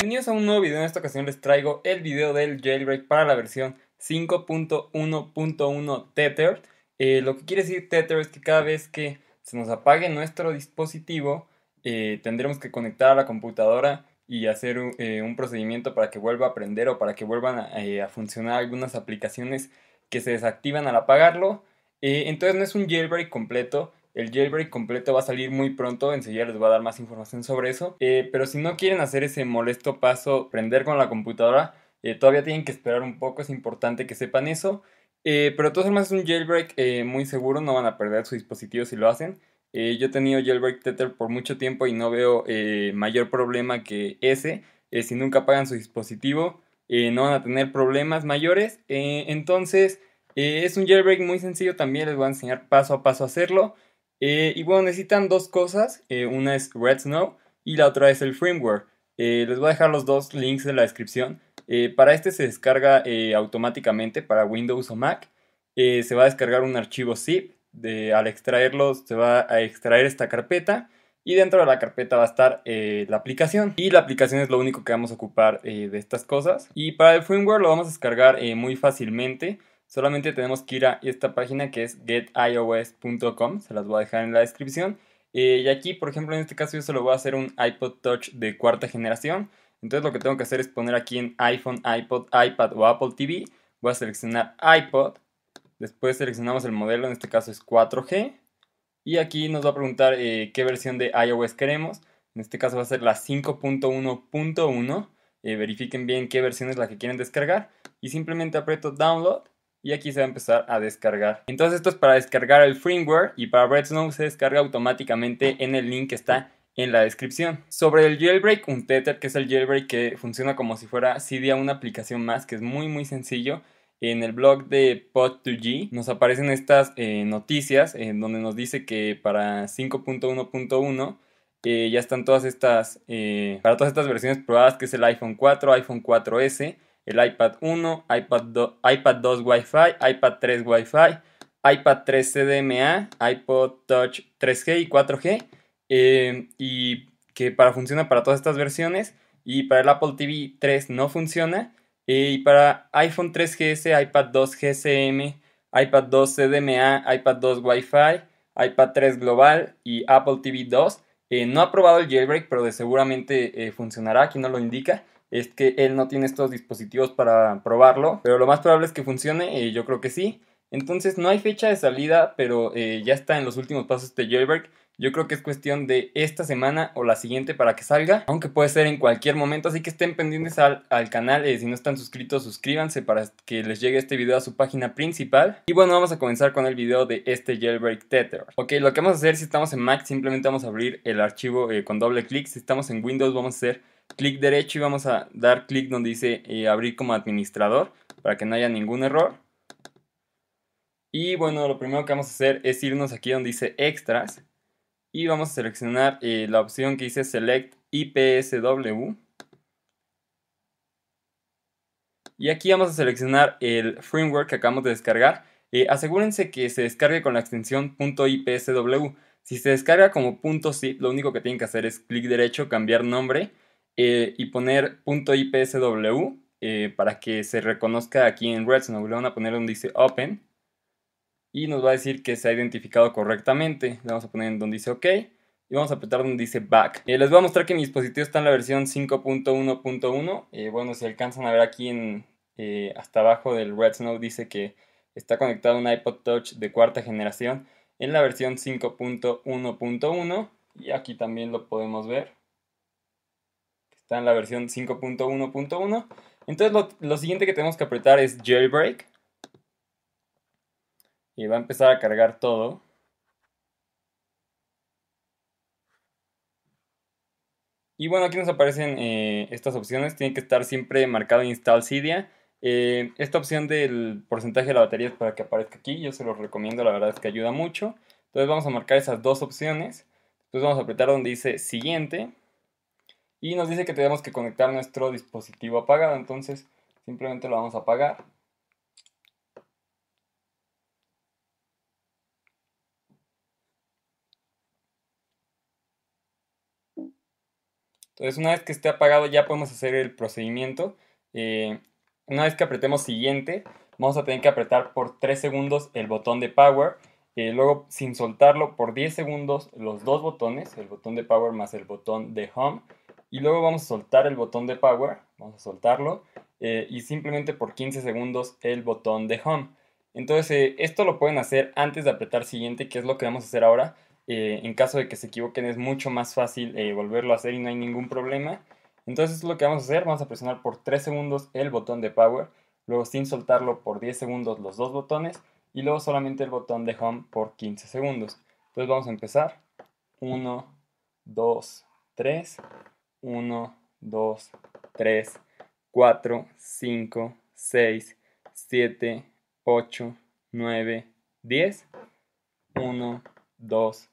Bienvenidos a un nuevo video, en esta ocasión les traigo el video del jailbreak para la versión 5.1.1 Tether. Eh, lo que quiere decir Tether es que cada vez que se nos apague nuestro dispositivo, eh, tendremos que conectar a la computadora y hacer eh, un, procedimiento para que vuelva a aprender o para que vuelvan a, a funcionar algunas aplicaciones que se desactivan al apagarlo. entonces no es un jailbreak completo, el jailbreak completo va a salir muy pronto, enseguida les voy a dar más información sobre eso. Eh, pero si no quieren hacer ese molesto paso, prender con la computadora, eh, todavía tienen que esperar un poco, es importante que sepan eso. Eh, pero de todas formas es un jailbreak muy seguro, no van a perder su dispositivo si lo hacen. yo he tenido jailbreak Tether por mucho tiempo y no veo mayor problema que ese. si nunca apagan su dispositivo, no van a tener problemas mayores. entonces, es un jailbreak muy sencillo también, les voy a enseñar paso a paso a hacerlo. Eh, y bueno, necesitan dos cosas, eh, una es Red Snow y la otra es el framework eh, les voy a dejar los dos links en la descripción. para este se descarga automáticamente para Windows o Mac. se va a descargar un archivo zip. al extraerlo se va a extraer esta carpeta y dentro de la carpeta va a estar la aplicación. Y la aplicación es lo único que vamos a ocupar de estas cosas. Y para el framework lo vamos a descargar muy fácilmente. Solamente tenemos que ir a esta página que es getios.com, se las voy a dejar en la descripción. Eh, y aquí, por ejemplo, en este caso yo solo voy a hacer un iPod Touch de cuarta generación. Entonces lo que tengo que hacer es poner aquí en iPhone, iPod, iPad o Apple TV. Voy a seleccionar iPod. Después seleccionamos el modelo, en este caso es 4G. Y aquí nos va a preguntar eh, qué versión de iOS queremos. En este caso va a ser la 5.1.1. Eh, verifiquen bien qué versión es la que quieren descargar. Y simplemente aprieto Download y aquí se va a empezar a descargar. Entonces esto es para descargar el firmware y para Snow se descarga automáticamente en el link que está en la descripción. Sobre el jailbreak, un tether que es el jailbreak que funciona como si fuera CD una aplicación más que es muy muy sencillo. En el blog de Pod2G nos aparecen estas eh, noticias en donde nos dice que para 5.1.1 eh, ya están todas estas, eh, para todas estas versiones probadas que es el iPhone 4, iPhone 4S, el iPad 1, iPad, 2, iPad 2 Wi-Fi, iPad 3 Wi-Fi, iPad 3 CDMA, iPod Touch 3G y 4G, em, y que para, funciona para todas estas versiones, y para el Apple TV 3 no funciona, eh, y para iPhone 3GS, iPad 2 GSM, iPad 2 CDMA, iPad 2 Wi-Fi, iPad 3 Global y Apple TV 2. Eh, no ha probado el jailbreak, pero de seguramente eh, funcionará, aquí no lo indica es que él no tiene estos dispositivos para probarlo, pero lo más probable es que funcione yo creo que sí. Entonces no hay fecha de salida, pero eh, ya está en los últimos pasos de Jailbreak. Yo creo que es cuestión de esta semana o la siguiente para que salga, aunque puede ser en cualquier momento, así que estén pendientes al, canal, eh, si no están suscritos suscríbanse para que les llegue este video a su página principal. Y bueno, vamos a comenzar con el video de este jailbreak tether. Ok, lo que vamos a hacer si estamos en Mac simplemente vamos a abrir el archivo eh, con doble clic, si estamos en Windows vamos a hacer clic derecho y vamos a dar clic donde dice eh, abrir como administrador para que no haya ningún error. Y bueno, lo primero que vamos a hacer es irnos aquí donde dice extras y vamos a seleccionar eh, la opción que dice select IPSW. Y aquí vamos a seleccionar el framework que acabamos de descargar. Eh, asegúrense que se descargue con la extensión .ipsw. Si se descarga como .zip, lo único que tienen que hacer es clic derecho, cambiar nombre eh, y poner .ipsw eh, para que se reconozca aquí en Snow Le van a poner donde dice Open y nos va a decir que se ha identificado correctamente. Le vamos a poner donde dice OK y vamos a apretar donde dice Back. Eh, les voy a mostrar que mi dispositivo está en la versión 5.1.1. bueno, si alcanzan a ver aquí en, hasta abajo del Snow dice que está conectado un iPod Touch de cuarta generación en la versión 5.1.1 y aquí también lo podemos ver en la versión 5.1.1. Entonces lo, siguiente que tenemos que apretar es jailbreak. Y va a empezar a cargar todo. Y bueno, aquí nos aparecen eh, estas opciones. Tiene que estar siempre marcado install Cydia. Eh, esta opción del porcentaje de la batería es para que aparezca aquí. Yo se los recomiendo, la verdad es que ayuda mucho. Entonces vamos a marcar esas dos opciones. Entonces vamos a apretar donde dice siguiente. Y nos dice que tenemos que conectar nuestro dispositivo apagado. Entonces simplemente lo vamos a apagar. Entonces una vez que esté apagado ya podemos hacer el procedimiento. Eh, una vez que apretemos siguiente, vamos a tener que apretar por 3 segundos el botón de power. Eh, luego, sin soltarlo, por 10 segundos los dos botones, el botón de power más el botón de home y luego vamos a soltar el botón de Power, vamos a soltarlo, eh, y simplemente por 15 segundos el botón de Home. Entonces, eh, esto lo pueden hacer antes de apretar siguiente, que es lo que vamos a hacer ahora. Eh, en caso de que se equivoquen, es mucho más fácil volverlo a hacer y no hay ningún problema. Entonces, lo que vamos a hacer, vamos a presionar por 3 segundos el botón de Power, luego sin soltarlo por 10 segundos los dos botones, y luego solamente el botón de Home por 15 segundos. Entonces, vamos a empezar. 1, 2, 3. 1, 2, 3, 4, 5, 6, 7, 8, 9, 10. 1, 2,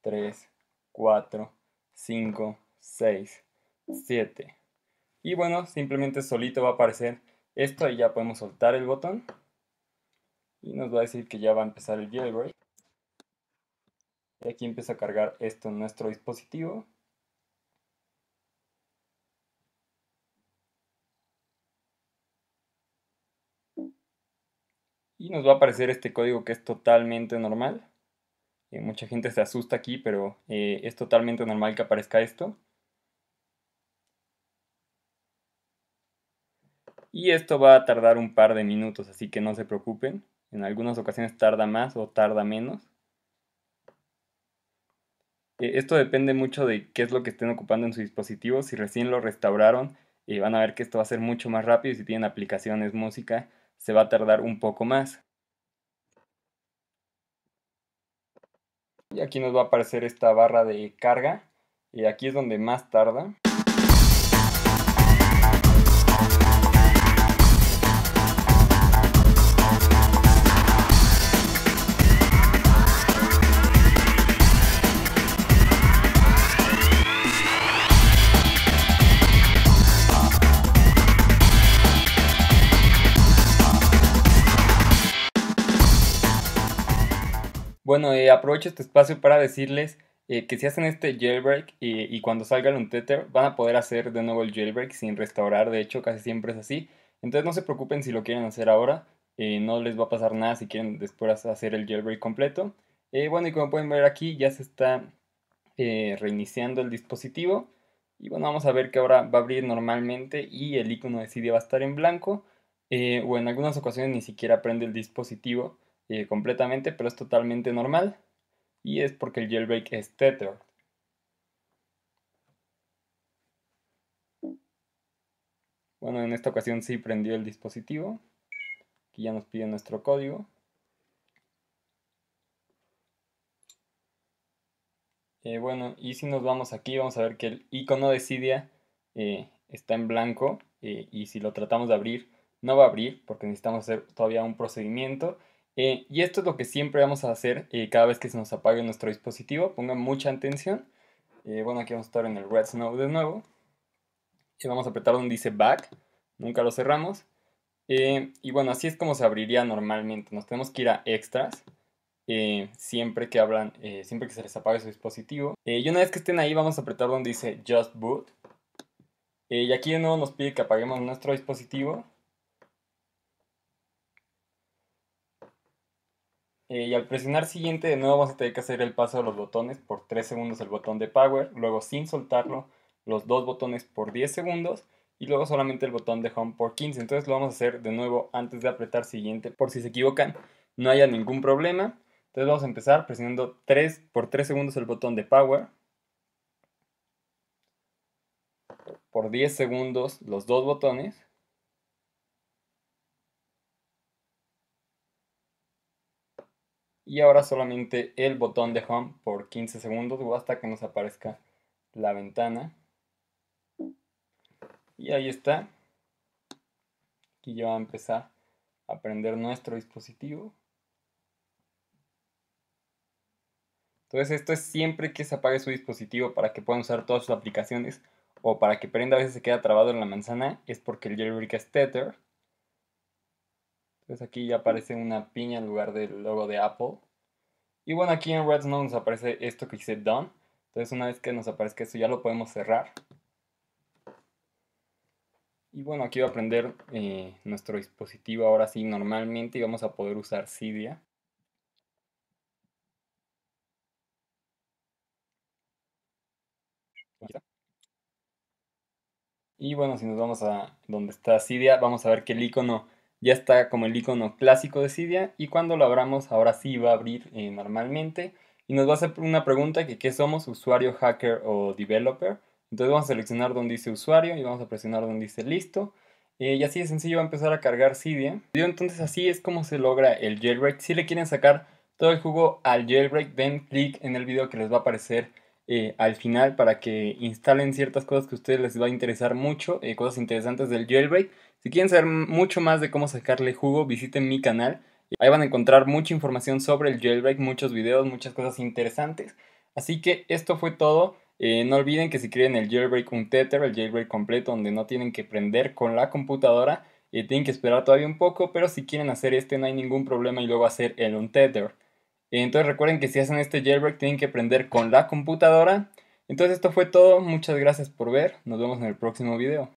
3, 4, 5, 6, 7. Y bueno, simplemente solito va a aparecer esto y ya podemos soltar el botón. Y nos va a decir que ya va a empezar el jailbreak. Y aquí empieza a cargar esto en nuestro dispositivo. y nos va a aparecer este código que es totalmente normal. Eh, mucha gente se asusta aquí, pero eh, es totalmente normal que aparezca esto. Y esto va a tardar un par de minutos, así que no se preocupen. En algunas ocasiones tarda más o tarda menos. Eh, esto depende mucho de qué es lo que estén ocupando en su dispositivo. Si recién lo restauraron, van a ver que esto va a ser mucho más rápido. Si tienen aplicaciones, música, se va a tardar un poco más. Y aquí nos va a aparecer esta barra de carga y aquí es donde más tarda. Bueno, eh, aprovecho este espacio para decirles eh, que si hacen este jailbreak eh, y, cuando salga el Untether van a poder hacer de nuevo el jailbreak sin restaurar, de hecho casi siempre es así. Entonces no se preocupen si lo quieren hacer ahora, no les va a pasar nada si quieren después hacer el jailbreak completo. bueno, y como pueden ver aquí ya se está reiniciando el dispositivo. Y bueno, vamos a ver que ahora va a abrir normalmente y el icono decide va a estar en blanco. o en algunas ocasiones ni siquiera prende el dispositivo. Eh, completamente, pero es totalmente normal. Y es porque el jailbreak es tether Bueno, en esta ocasión sí prendió el dispositivo. Aquí ya nos pide nuestro código. Eh, bueno, y si nos vamos aquí, vamos a ver que el icono de Cydia eh, está en blanco y si lo tratamos de abrir, no va a abrir porque necesitamos hacer todavía un procedimiento eh, y esto es lo que siempre vamos a hacer eh, cada vez que se nos apague nuestro dispositivo. Pongan mucha atención. Eh, bueno, aquí vamos a estar en el Red Snow de nuevo. Y vamos a apretar donde dice Back. Nunca lo cerramos. y bueno, así es como se abriría normalmente. Nos tenemos que ir a Extras. siempre que hablan, siempre que se les apague su dispositivo. y una vez que estén ahí, vamos a apretar donde dice Just Boot. y aquí de nuevo nos pide que apaguemos nuestro dispositivo. Eh, y al presionar siguiente, de nuevo vamos a tener que hacer el paso de los botones por 3 segundos el botón de power, luego sin soltarlo los dos botones por 10 segundos y luego solamente el botón de home por 15. Entonces lo vamos a hacer de nuevo antes de apretar siguiente por si se equivocan no haya ningún problema. Entonces vamos a empezar presionando 3 por 3 segundos el botón de power. Por 10 segundos los dos botones. y ahora solamente el botón de home por 15 segundos o hasta que nos aparezca la ventana. Y ahí está. Aquí ya va a empezar a prender nuestro dispositivo. Entonces esto es siempre que se apague su dispositivo para que puedan usar todas sus aplicaciones o para que prenda a veces se queda trabado en la manzana es porque el jailbreak es tether entonces aquí ya aparece una piña en lugar del logo de Apple. Y bueno, aquí en Redstone nos aparece esto que dice Done. Entonces una vez que nos aparezca esto ya lo podemos cerrar. Y bueno, aquí va a prender eh, nuestro dispositivo ahora sí normalmente y vamos a poder usar Cydia. Y bueno, si nos vamos a donde está Cydia, vamos a ver que el icono ya está como el icono clásico de Cydia y cuando lo abramos ahora sí va a abrir eh, normalmente y nos va a hacer una pregunta que qué somos, usuario, hacker o developer. Entonces vamos a seleccionar donde dice usuario y vamos a presionar donde dice listo. Eh, y así de sencillo va a empezar a cargar Cydia. Entonces así es como se logra el jailbreak. Si le quieren sacar todo el jugo al jailbreak, den clic en el video que les va a aparecer eh, al final para que instalen ciertas cosas que a ustedes les va a interesar mucho, eh, cosas interesantes del jailbreak. Si quieren saber mucho más de cómo sacarle jugo, visiten mi canal. Ahí van a encontrar mucha información sobre el jailbreak, muchos videos, muchas cosas interesantes. Así que esto fue todo. Eh, no olviden que si quieren el jailbreak un tether, el jailbreak completo, donde no tienen que prender con la computadora, tienen que esperar todavía un poco, pero si quieren hacer este no hay ningún problema y luego hacer el un tether. Entonces recuerden que si hacen este jailbreak tienen que aprender con la computadora. Entonces esto fue todo, muchas gracias por ver, nos vemos en el próximo video.